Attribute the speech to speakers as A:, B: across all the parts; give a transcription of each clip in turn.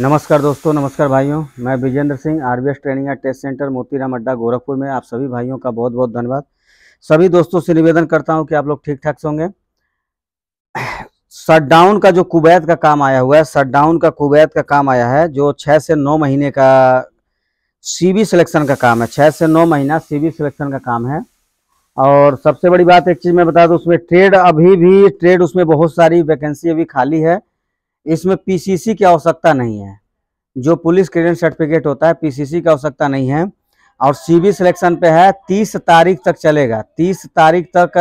A: नमस्कार दोस्तों नमस्कार भाइयों मैं Vijendra Singh RBS training and test centre Motiram Adda Gorakhpur में आप सभी भाइयों का बहुत बहुत धन्यवाद सभी दोस्तों से निवेदन करता हूं कि आप लोग ठीक ठाक से होंगे शटडाउन का जो कुवैत का काम आया हुआ है शटडाउन का कुवैत का काम आया है जो छः से नौ महीने का सीबी सिलेक्शन का काम है छः से नौ महीना सीबी सिलेक्शन का काम है और सबसे बड़ी बात एक चीज़ मैं बता दूँ उसमें ट्रेड अभी भी ट्रेड उसमें बहुत सारी वैकेंसी अभी खाली है इसमें पीसीसी की आवश्यकता नहीं है जो पुलिस क्रेडिट सर्टिफिकेट होता है पीसीसी की आवश्यकता नहीं है और सीबी सिलेक्शन पे है तीस तारीख तक चलेगा तीस तारीख तक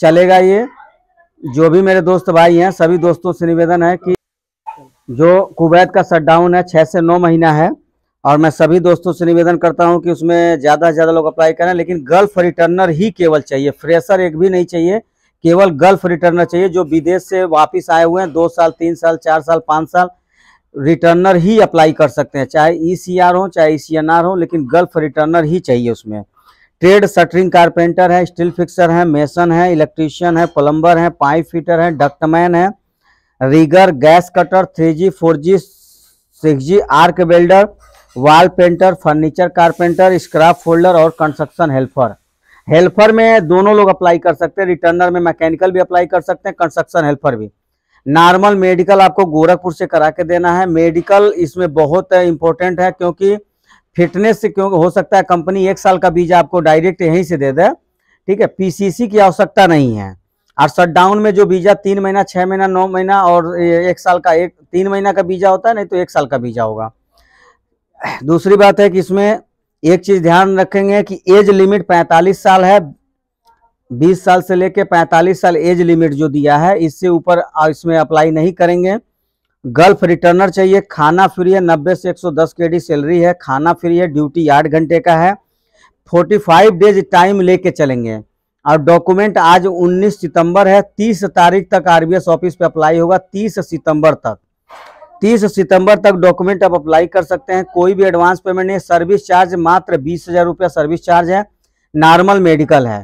A: चलेगा ये जो भी मेरे दोस्त भाई हैं सभी दोस्तों से निवेदन है कि जो कुवैत का शटडाउन है छः से नौ महीना है और मैं सभी दोस्तों से निवेदन करता हूं कि उसमें ज़्यादा से ज़्यादा लोग अप्लाई करें लेकिन गर्ल्फ रिटर्नर ही केवल चाहिए फ्रेशर एक भी नहीं चाहिए केवल गल्फ रिटर्नर चाहिए जो विदेश से वापस आए हुए हैं दो साल तीन साल चार साल पाँच साल रिटर्नर ही अप्लाई कर सकते हैं चाहे ई सी आर हो चाहे ई सी एन आर हो लेकिन गल्फ रिटर्नर ही चाहिए उसमें ट्रेड शटरिंग कारपेंटर है स्टील फिक्सर है मेसन है इलेक्ट्रीशियन है प्लम्बर है पाइप फिटर है डक्टमैन है rigger gas cutter three G four G six G arc welder wall painter furniture carpenter scrap folder और कंस्ट्रक्शन हेल्पर हेल्पर में दोनों लोग अप्लाई कर सकते हैं रिटर्नर में मैकेनिकल भी अप्लाई कर सकते हैं कंस्ट्रक्शन हेल्पर भी नॉर्मल मेडिकल आपको गोरखपुर से करा के देना है मेडिकल इसमें बहुत इंपॉर्टेंट है क्योंकि फिटनेस से क्योंकि हो सकता है कंपनी एक साल का वीजा आपको डायरेक्ट यहीं से दे दे ठीक है पीसीसी की आवश्यकता नहीं है और शटडाउन में जो वीजा तीन महीना छः महीना नौ महीना और एक साल का एक तीन महीना का वीजा होता है नहीं तो एक साल का वीजा होगा दूसरी बात है कि इसमें एक चीज ध्यान रखेंगे कि एज लिमिट 45 साल है 20 साल से लेके 45 साल एज लिमिट जो दिया है इससे ऊपर इसमें अप्लाई नहीं करेंगे गल्फ रिटर्नर चाहिए खाना फ्री है 90 से 110 केडी सैलरी है खाना फ्री है ड्यूटी आठ घंटे का है 45 डेज टाइम लेके चलेंगे और डॉक्यूमेंट आज 19 सितंबर है 30 तारीख तक आरबीएस ऑफिस पे अप्लाई होगा 30 सितंबर तक तीस सितंबर तक डॉक्यूमेंट आप अप्लाई कर सकते हैं कोई भी एडवांस पेमेंट नहीं सर्विस चार्ज मात्र बीस हजार रुपया सर्विस चार्ज है नॉर्मल मेडिकल है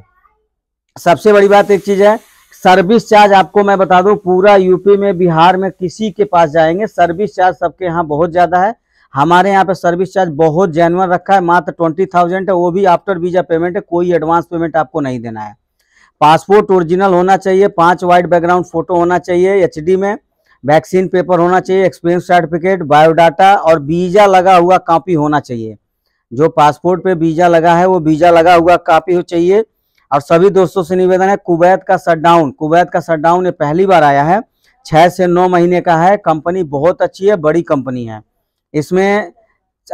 A: सबसे बड़ी बात एक चीज है सर्विस चार्ज आपको मैं बता दूं पूरा यूपी में बिहार में किसी के पास जाएंगे सर्विस चार्ज सबके यहाँ बहुत ज़्यादा है हमारे यहाँ पे सर्विस चार्ज बहुत जेनवन रखा है मात्र ट्वेंटी थाउजेंड है वो भी आफ्टर वीजा पेमेंट है कोई एडवांस पेमेंट आपको नहीं देना है पासपोर्ट ओरिजिनल होना चाहिए पांच वाइट बैकग्राउंड फोटो होना चाहिए एच में वैक्सीन पेपर होना चाहिए एक्सपीरियंस सर्टिफिकेट बायोडाटा और वीजा लगा हुआ कॉपी होना चाहिए जो पासपोर्ट पे वीजा लगा है वो वीजा लगा हुआ कॉपी हो चाहिए और सभी दोस्तों से निवेदन है कुवैत का शटडाउन कुवैत का शटडाउन ये पहली बार आया है छः से नौ महीने का है कंपनी बहुत अच्छी है बड़ी कंपनी है इसमें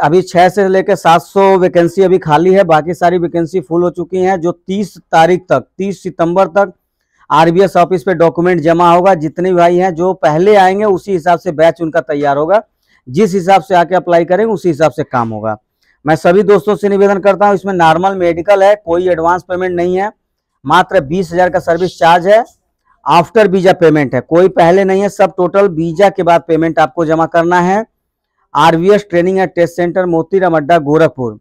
A: अभी छः से लेकर सात सौ वैकेंसी अभी खाली है बाकी सारी वैकेंसी फुल हो चुकी हैं जो तीस तारीख तक तीस सितम्बर तक आरबीएस ऑफिस पे डॉक्यूमेंट जमा होगा जितने भाई हैं जो पहले आएंगे उसी हिसाब से बैच उनका तैयार होगा जिस हिसाब से आके अप्लाई करेंगे उसी हिसाब से काम होगा मैं सभी दोस्तों से निवेदन करता हूँ इसमें नॉर्मल मेडिकल है कोई एडवांस पेमेंट नहीं है मात्र बीस हजार का सर्विस चार्ज है आफ्टर वीजा पेमेंट है कोई पहले नहीं है सब टोटल वीजा के बाद पेमेंट आपको जमा करना है RVS training and test centre Motiram Adda Gorakhpur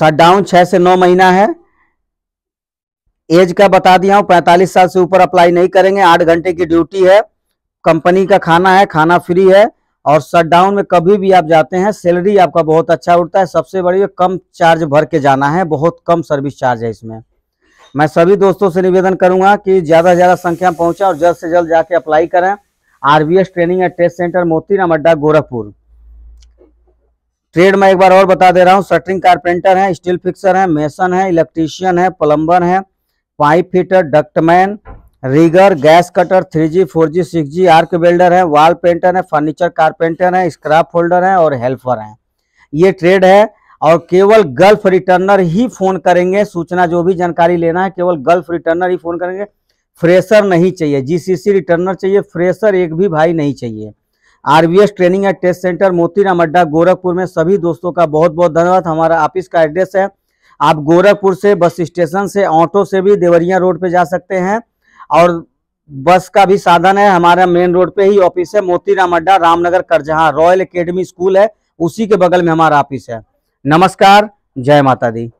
A: shutdown छह से नौ महीना है एज का बता दिया हूँ पैंतालीस साल से ऊपर अप्लाई नहीं करेंगे आठ घंटे की ड्यूटी है कंपनी का खाना है खाना फ्री है और शटडाउन में कभी भी आप जाते हैं सैलरी आपका बहुत अच्छा उठता है सबसे बड़ी कम चार्ज भर के जाना है बहुत कम सर्विस चार्ज है इसमें मैं सभी दोस्तों से निवेदन करूंगा कि ज़्यादा से ज़्यादा संख्या में पहुँचा और जल्द से जल्द जाके अप्लाई करें RBS training and test centre Motiram Adda Gorakhpur trade में एक बार और बता दे रहा हूँ शटरिंग कारपेंटर है स्टील फिक्सर है मेसन है इलेक्ट्रीशियन है प्लम्बर है pipe fitter ductman rigger gas cutter three G four G six G arc builder है वॉल पेंटर है फर्नीचर कारपेंटर है स्क्रैप होल्डर है और हेल्पर है ये ट्रेड है और केवल गल्फ रिटर्नर ही फोन करेंगे सूचना जो भी जानकारी लेना है केवल गल्फ रिटर्नर ही फोन करेंगे फ्रेशर नहीं चाहिए जीसीसी रिटर्नर चाहिए फ्रेशर एक भी भाई नहीं चाहिए RBS training and test centre Motiram Adda Gorakhpur में सभी दोस्तों का बहुत बहुत धन्यवाद हमारा ऑफिस का एड्रेस है आप गोरखपुर से बस स्टेशन से ऑटो से भी देवरिया रोड पे जा सकते हैं और बस का भी साधन है हमारा मेन रोड पे ही ऑफिस है Motiram Adda Ramnagar Karjaha royal academy school है उसी के बगल में हमारा ऑफिस है नमस्कार जय माता दी